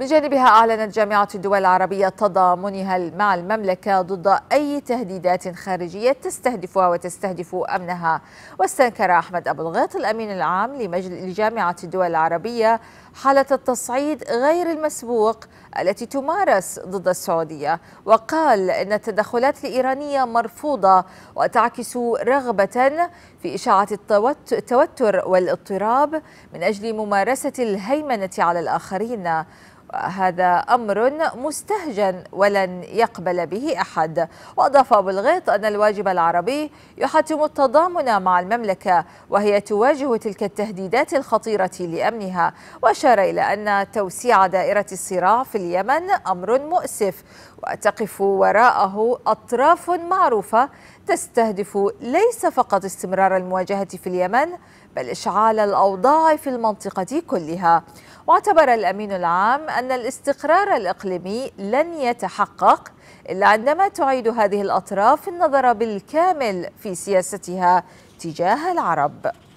من جانبها أعلنت جامعة الدول العربية تضامنها مع المملكة ضد أي تهديدات خارجية تستهدفها وتستهدف أمنها واستنكر أحمد أبو الغيط الأمين العام لجامعة الدول العربية حالة التصعيد غير المسبوق التي تمارس ضد السعودية وقال أن التدخلات الإيرانية مرفوضة وتعكس رغبة في إشاعة التوتر والاضطراب من أجل ممارسة الهيمنة على الآخرين هذا امر مستهجن ولن يقبل به احد واضاف ابو الغيط ان الواجب العربي يحتم التضامن مع المملكه وهي تواجه تلك التهديدات الخطيره لامنها أشار إلى أن توسيع دائرة الصراع في اليمن أمر مؤسف وتقف وراءه أطراف معروفة تستهدف ليس فقط استمرار المواجهة في اليمن بل إشعال الأوضاع في المنطقة كلها واعتبر الأمين العام أن الاستقرار الإقليمي لن يتحقق إلا عندما تعيد هذه الأطراف النظر بالكامل في سياستها تجاه العرب